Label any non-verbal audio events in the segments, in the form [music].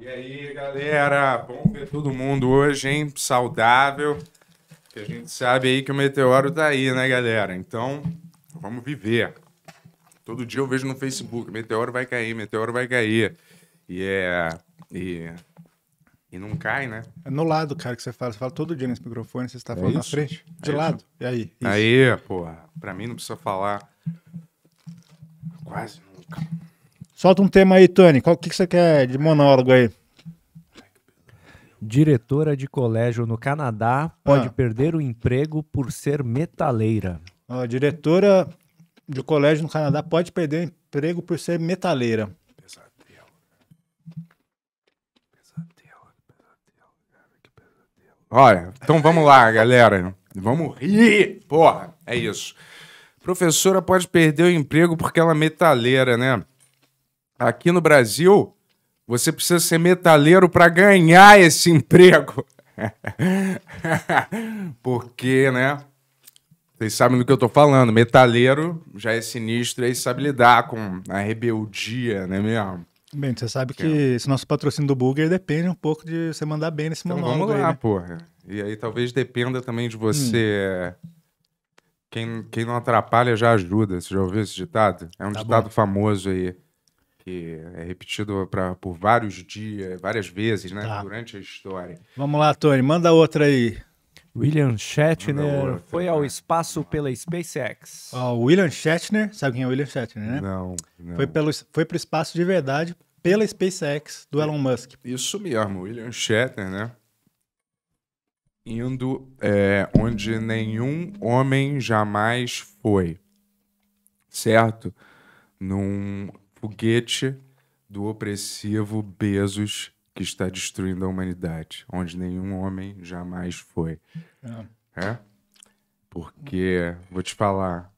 E aí, galera, bom ver todo mundo hoje, hein? Saudável. Que a gente sabe aí que o meteoro tá aí, né, galera? Então, vamos viver. Todo dia eu vejo no Facebook, meteoro vai cair, meteoro vai cair. E é e e não cai, né? É no lado, cara, que você fala. Você fala todo dia nesse microfone, você está é falando na frente. É De é lado. Isso. E aí? Isso. Aí, porra. Pra mim não precisa falar. Quase nunca. Solta um tema aí, Tony. Qual que, que você quer de monólogo aí? Diretora de colégio no Canadá pode ah. perder o emprego por ser metaleira. diretora de colégio no Canadá pode perder o emprego por ser metaleira. Olha, então vamos lá, galera. Vamos rir! Porra, é isso. Professora pode perder o emprego porque ela é metaleira, né? Aqui no Brasil, você precisa ser metaleiro para ganhar esse [laughs] emprego. [laughs] Porque, né? Vocês sabem do que eu tô falando. Metaleiro já é sinistro e sabe lidar com a rebeldia, né mesmo? Bem, você sabe que é. esse nosso patrocínio do Burger depende um pouco de você mandar bem nesse então, monólogo. Vamos lá, aí, né? porra. E aí talvez dependa também de você. Hum. Quem, quem não atrapalha já ajuda. Você já ouviu esse ditado? É um tá ditado bom. famoso aí que é repetido pra, por vários dias, várias vezes, né? Tá. Durante a história. Vamos lá, Tony, manda outra aí. William Shatner outra, foi ao espaço pela SpaceX. oh, William Shatner, sabe quem é o William Shatner, né? Não, não. Foi, pelo, foi espaço de verdade pela SpaceX do Elon Musk. Isso mesmo, William Shatner, né? Indo é, onde nenhum homem jamais foi, certo? Num foguete do opressivo Bezos que está destruindo a humanidade, onde nenhum homem jamais foi. É? é? Porque, vou te falar.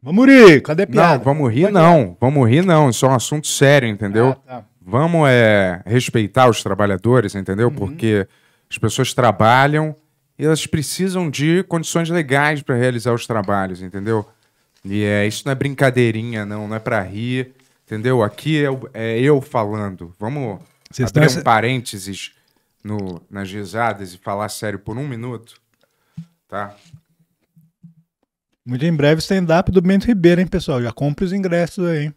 Vamos rir, cadê a piada? Não, vamos rir Pode não, ir. vamos rir não, isso é um assunto sério, entendeu? Ah, tá. Vamos é, respeitar os trabalhadores, entendeu? Uhum. Porque as pessoas trabalham e elas precisam de condições legais para realizar os trabalhos, entendeu? E é, isso não é brincadeirinha, não, não é para rir, entendeu? Aqui é, é eu falando. Vamos abrir estão... um parênteses no, nas risadas e falar sério por um minuto, tá? Muito em breve, stand-up do Bento Ribeiro, hein, pessoal? Já compre os ingressos aí, hein?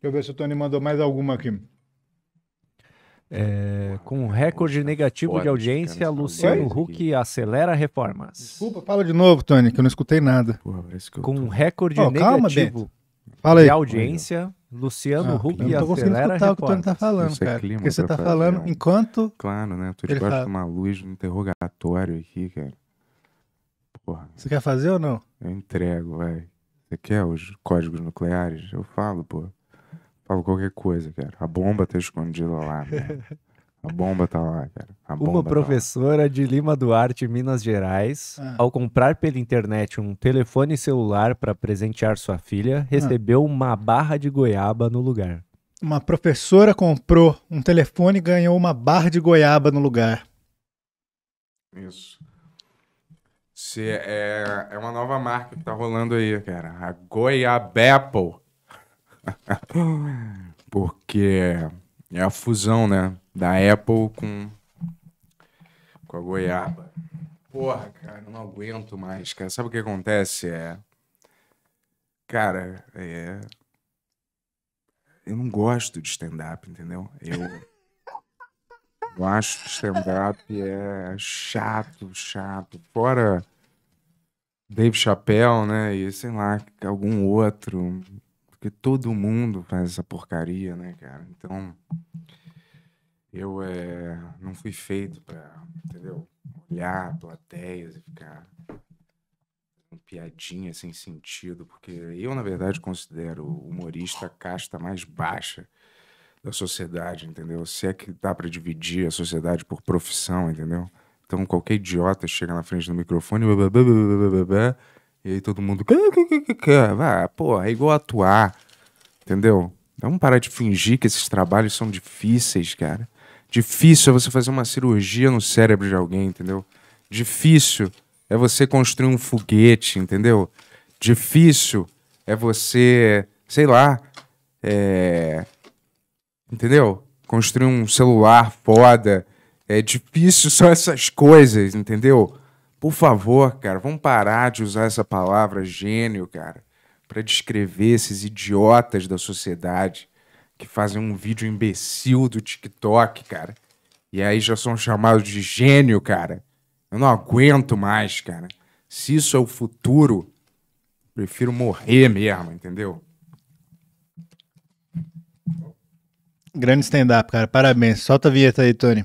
Deixa eu ver se o Tony mandou mais alguma aqui. É, com recorde negativo Pode, de audiência, cara, Luciano Oi? Huck acelera reformas. Desculpa, fala de novo, Tony, que eu não escutei nada. Porra, é tô... com recorde oh, negativo calma, de audiência, Luciano ah, Huck acelera reformas. Eu não tô conseguindo escutar o que o Tony tá falando, Isso é cara. porque você tá falando enquanto... Claro, né? Eu tô debaixo de uma luz no interrogatório aqui, cara. Porra. Você quer fazer ou não? Eu entrego, vai. Você quer os códigos nucleares? Eu falo, pô. Pava qualquer coisa, cara. A bomba tá escondida lá, [laughs] né? A bomba tá lá, cara. A Uma tá professora tá de Lima Duarte, Minas Gerais, ah. ao comprar pela internet um telefone celular para presentear sua filha, ah. recebeu ah. uma barra de goiaba no lugar. Uma professora comprou um telefone e ganhou uma barra de goiaba no lugar. Isso. Se é, é uma nova marca que tá rolando aí, cara. A Goiaba Apple. Porque é a fusão, né? Da Apple com, com a goiaba. Porra, cara, não aguento mais, cara. Sabe o que acontece? É. Cara, é. Eu não gosto de stand-up, entendeu? Eu. Eu [laughs] acho que stand-up é chato, chato. Fora Dave Chappelle, né? E sei lá, algum outro. Porque todo mundo faz essa porcaria, né, cara? Então, eu é, não fui feito para, entendeu? Olhar plateias e ficar piadinha sem sentido, porque eu, na verdade, considero o humorista a casta mais baixa da sociedade, entendeu? Se é que dá para dividir a sociedade por profissão, entendeu? Então, qualquer idiota chega na frente do microfone, blá, blá, blá, e aí todo mundo. Ah, pô, é igual atuar. Entendeu? Vamos parar de fingir que esses trabalhos são difíceis, cara. Difícil é você fazer uma cirurgia no cérebro de alguém, entendeu? Difícil é você construir um foguete, entendeu? Difícil é você, sei lá, é... entendeu? Construir um celular foda. É difícil só essas coisas, entendeu? Por favor, cara, vamos parar de usar essa palavra gênio, cara, para descrever esses idiotas da sociedade que fazem um vídeo imbecil do TikTok, cara. E aí já são chamados de gênio, cara. Eu não aguento mais, cara. Se isso é o futuro, prefiro morrer mesmo, entendeu? Grande stand-up, cara. Parabéns. Solta a vinheta aí, Tony.